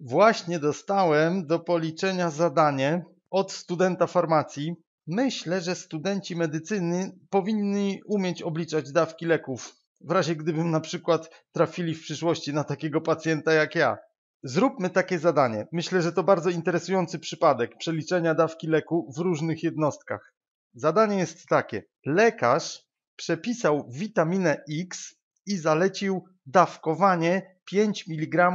Właśnie dostałem do policzenia zadanie od studenta farmacji. Myślę, że studenci medycyny powinni umieć obliczać dawki leków. W razie gdybym na przykład trafili w przyszłości na takiego pacjenta jak ja. Zróbmy takie zadanie. Myślę, że to bardzo interesujący przypadek przeliczenia dawki leku w różnych jednostkach. Zadanie jest takie. Lekarz przepisał witaminę X i zalecił dawkowanie 5 mg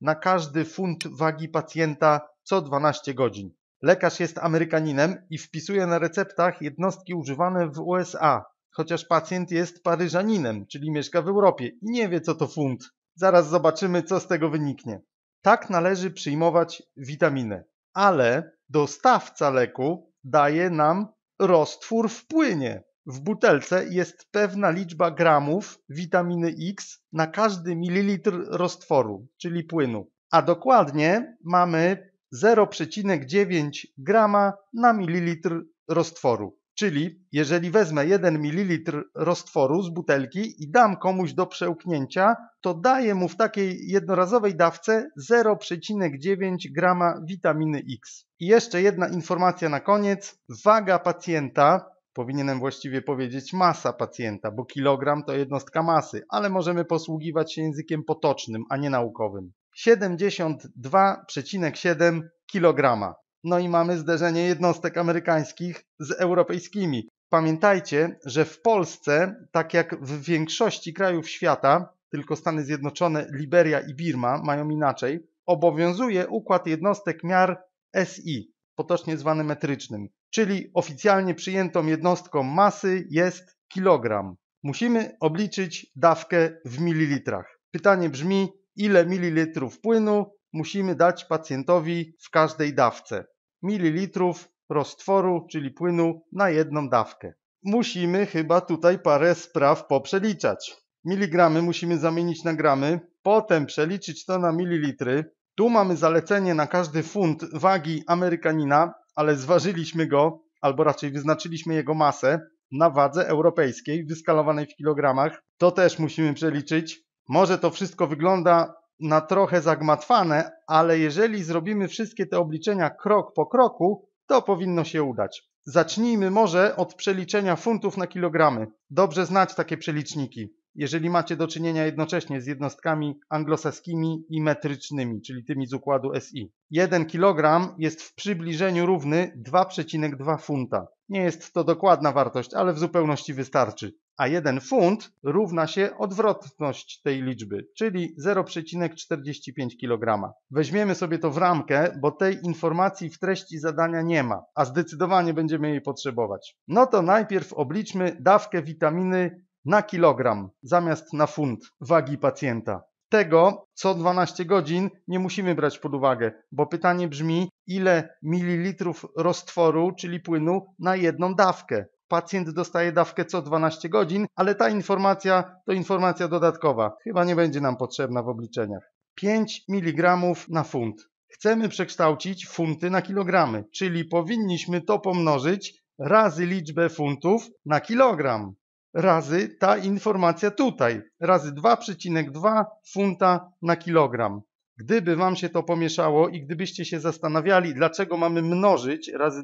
na każdy funt wagi pacjenta co 12 godzin. Lekarz jest Amerykaninem i wpisuje na receptach jednostki używane w USA, chociaż pacjent jest Paryżaninem, czyli mieszka w Europie i nie wie co to funt. Zaraz zobaczymy, co z tego wyniknie. Tak należy przyjmować witaminę, ale dostawca leku daje nam roztwór w płynie. W butelce jest pewna liczba gramów witaminy X na każdy mililitr roztworu, czyli płynu, a dokładnie mamy 0,9 grama na mililitr roztworu. Czyli jeżeli wezmę 1 ml roztworu z butelki i dam komuś do przełknięcia, to daję mu w takiej jednorazowej dawce 0,9 g witaminy X. I jeszcze jedna informacja na koniec. Waga pacjenta Powinienem właściwie powiedzieć masa pacjenta, bo kilogram to jednostka masy, ale możemy posługiwać się językiem potocznym, a nie naukowym. 72,7 kg. No i mamy zderzenie jednostek amerykańskich z europejskimi. Pamiętajcie, że w Polsce, tak jak w większości krajów świata, tylko Stany Zjednoczone, Liberia i Birma mają inaczej, obowiązuje układ jednostek miar SI, potocznie zwany metrycznym czyli oficjalnie przyjętą jednostką masy jest kilogram. Musimy obliczyć dawkę w mililitrach. Pytanie brzmi, ile mililitrów płynu musimy dać pacjentowi w każdej dawce? Mililitrów roztworu, czyli płynu na jedną dawkę. Musimy chyba tutaj parę spraw poprzeliczać. Miligramy musimy zamienić na gramy, potem przeliczyć to na mililitry. Tu mamy zalecenie na każdy funt wagi Amerykanina ale zważyliśmy go, albo raczej wyznaczyliśmy jego masę na wadze europejskiej, wyskalowanej w kilogramach. To też musimy przeliczyć. Może to wszystko wygląda na trochę zagmatwane, ale jeżeli zrobimy wszystkie te obliczenia krok po kroku, to powinno się udać. Zacznijmy może od przeliczenia funtów na kilogramy. Dobrze znać takie przeliczniki jeżeli macie do czynienia jednocześnie z jednostkami anglosaskimi i metrycznymi, czyli tymi z układu SI. 1 kg jest w przybliżeniu równy 2,2 funta. Nie jest to dokładna wartość, ale w zupełności wystarczy. A 1 funt równa się odwrotność tej liczby, czyli 0,45 kg. Weźmiemy sobie to w ramkę, bo tej informacji w treści zadania nie ma, a zdecydowanie będziemy jej potrzebować. No to najpierw obliczmy dawkę witaminy na kilogram zamiast na funt wagi pacjenta. Tego co 12 godzin nie musimy brać pod uwagę, bo pytanie brzmi, ile mililitrów roztworu, czyli płynu, na jedną dawkę. Pacjent dostaje dawkę co 12 godzin, ale ta informacja to informacja dodatkowa. Chyba nie będzie nam potrzebna w obliczeniach. 5 mg na funt. Chcemy przekształcić funty na kilogramy, czyli powinniśmy to pomnożyć razy liczbę funtów na kilogram razy ta informacja tutaj, razy 2,2 funta na kilogram. Gdyby Wam się to pomieszało i gdybyście się zastanawiali, dlaczego mamy mnożyć razy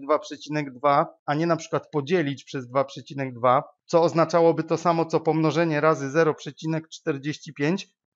2,2, a nie na przykład podzielić przez 2,2, co oznaczałoby to samo co pomnożenie razy 0,45,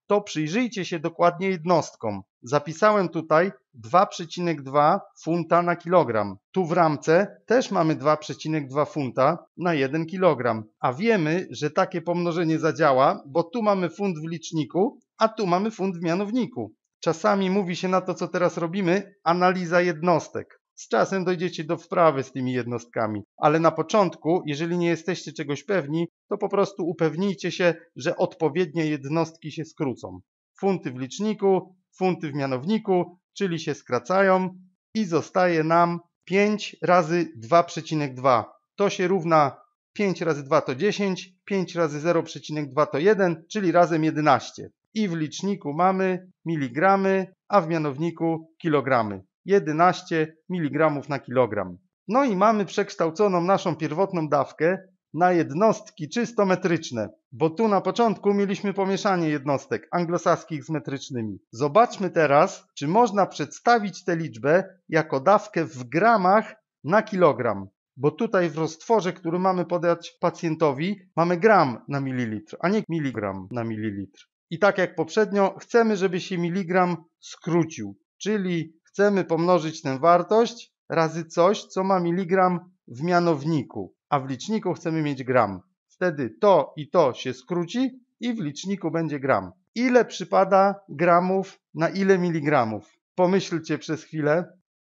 to przyjrzyjcie się dokładnie jednostkom. Zapisałem tutaj 2,2 funta na kilogram. Tu w ramce też mamy 2,2 funta na 1 kilogram. A wiemy, że takie pomnożenie zadziała, bo tu mamy funt w liczniku, a tu mamy funt w mianowniku. Czasami mówi się na to, co teraz robimy, analiza jednostek. Z czasem dojdziecie do wprawy z tymi jednostkami, ale na początku, jeżeli nie jesteście czegoś pewni, to po prostu upewnijcie się, że odpowiednie jednostki się skrócą. Funty w liczniku, funty w mianowniku, czyli się skracają i zostaje nam 5 razy 2,2. To się równa 5 razy 2 to 10, 5 razy 0,2 to 1, czyli razem 11. I w liczniku mamy miligramy, a w mianowniku kilogramy. 11 mg na kilogram. No i mamy przekształconą naszą pierwotną dawkę na jednostki czysto metryczne, bo tu na początku mieliśmy pomieszanie jednostek anglosaskich z metrycznymi. Zobaczmy teraz, czy można przedstawić tę liczbę jako dawkę w gramach na kilogram bo tutaj w roztworze, który mamy podać pacjentowi, mamy gram na mililitr, a nie miligram na mililitr. I tak jak poprzednio, chcemy, żeby się miligram skrócił, czyli chcemy pomnożyć tę wartość razy coś, co ma miligram w mianowniku, a w liczniku chcemy mieć gram. Wtedy to i to się skróci i w liczniku będzie gram. Ile przypada gramów na ile miligramów? Pomyślcie przez chwilę.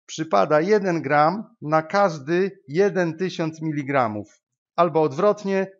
Przypada 1 gram na każdy 1000 miligramów. Albo odwrotnie,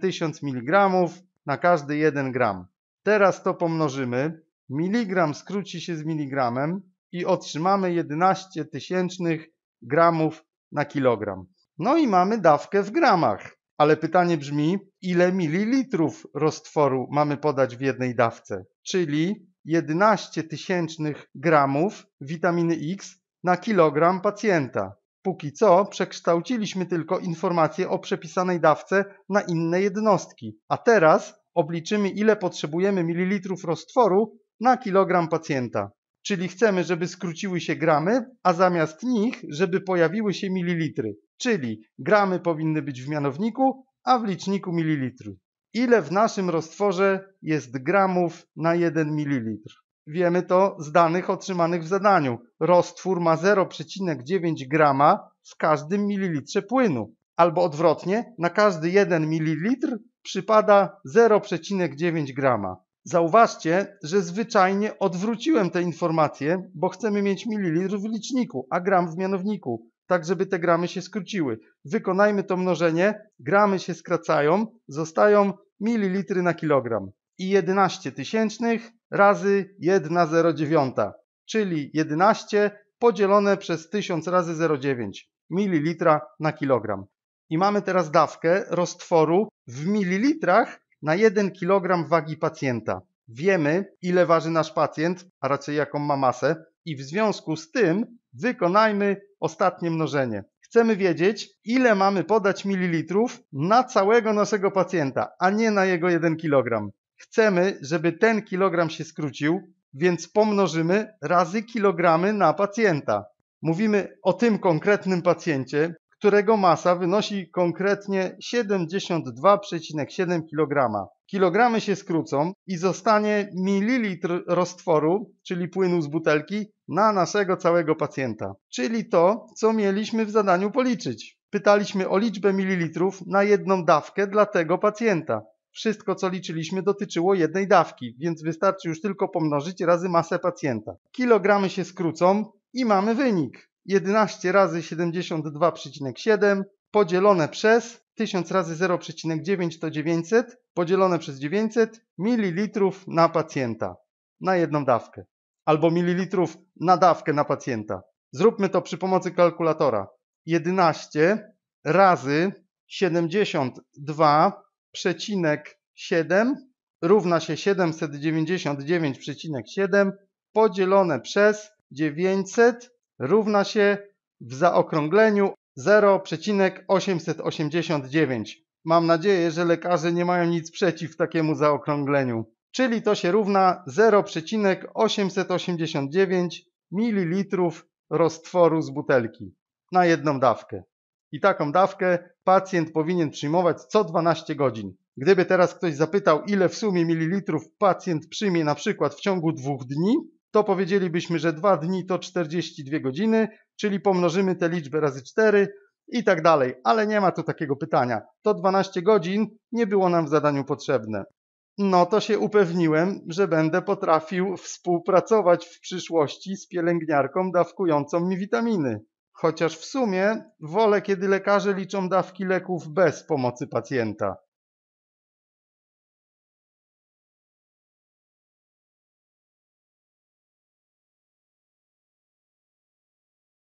1000 miligramów na każdy 1 gram. Teraz to pomnożymy. Miligram skróci się z miligramem, i otrzymamy 11 tysięcznych gramów na kilogram. No i mamy dawkę w gramach. Ale pytanie brzmi, ile mililitrów roztworu mamy podać w jednej dawce? Czyli 11 tysięcznych gramów witaminy X na kilogram pacjenta. Póki co przekształciliśmy tylko informację o przepisanej dawce na inne jednostki, a teraz obliczymy ile potrzebujemy mililitrów roztworu na kilogram pacjenta. Czyli chcemy, żeby skróciły się gramy, a zamiast nich, żeby pojawiły się mililitry. Czyli gramy powinny być w mianowniku, a w liczniku mililitry. Ile w naszym roztworze jest gramów na 1 mililitr? Wiemy to z danych otrzymanych w zadaniu. Roztwór ma 0,9 grama w każdym mililitrze płynu. Albo odwrotnie, na każdy 1 mililitr przypada 0,9 grama. Zauważcie, że zwyczajnie odwróciłem te informacje, bo chcemy mieć mililitr w liczniku, a gram w mianowniku, tak żeby te gramy się skróciły. Wykonajmy to mnożenie, gramy się skracają, zostają mililitry na kilogram. I 11 tysięcznych razy 1,09, czyli 11 podzielone przez 1000 razy 0,9 mililitra na kilogram. I mamy teraz dawkę roztworu w mililitrach na 1 kg wagi pacjenta. Wiemy, ile waży nasz pacjent, a raczej jaką ma masę, i w związku z tym wykonajmy ostatnie mnożenie. Chcemy wiedzieć, ile mamy podać mililitrów na całego naszego pacjenta, a nie na jego 1 kg. Chcemy, żeby ten kilogram się skrócił, więc pomnożymy razy kilogramy na pacjenta. Mówimy o tym konkretnym pacjencie, którego masa wynosi konkretnie 72,7 kg. Kilogramy się skrócą i zostanie mililitr roztworu, czyli płynu z butelki, na naszego całego pacjenta. Czyli to, co mieliśmy w zadaniu policzyć. Pytaliśmy o liczbę mililitrów na jedną dawkę dla tego pacjenta. Wszystko, co liczyliśmy, dotyczyło jednej dawki, więc wystarczy już tylko pomnożyć razy masę pacjenta. Kilogramy się skrócą i mamy wynik. 11 razy 72,7 podzielone przez 1000 razy 0,9 to 900 podzielone przez 900 ml na pacjenta na jedną dawkę albo mililitrów na dawkę na pacjenta. Zróbmy to przy pomocy kalkulatora. 11 razy 72,7 równa się 799,7 podzielone przez 900 równa się w zaokrągleniu 0,889. Mam nadzieję, że lekarze nie mają nic przeciw takiemu zaokrągleniu. Czyli to się równa 0,889 ml roztworu z butelki na jedną dawkę. I taką dawkę pacjent powinien przyjmować co 12 godzin. Gdyby teraz ktoś zapytał, ile w sumie mililitrów pacjent przyjmie na przykład w ciągu dwóch dni, to powiedzielibyśmy, że 2 dni to 42 godziny, czyli pomnożymy tę liczbę razy 4 i tak dalej. Ale nie ma tu takiego pytania. To 12 godzin nie było nam w zadaniu potrzebne. No to się upewniłem, że będę potrafił współpracować w przyszłości z pielęgniarką dawkującą mi witaminy. Chociaż w sumie wolę, kiedy lekarze liczą dawki leków bez pomocy pacjenta.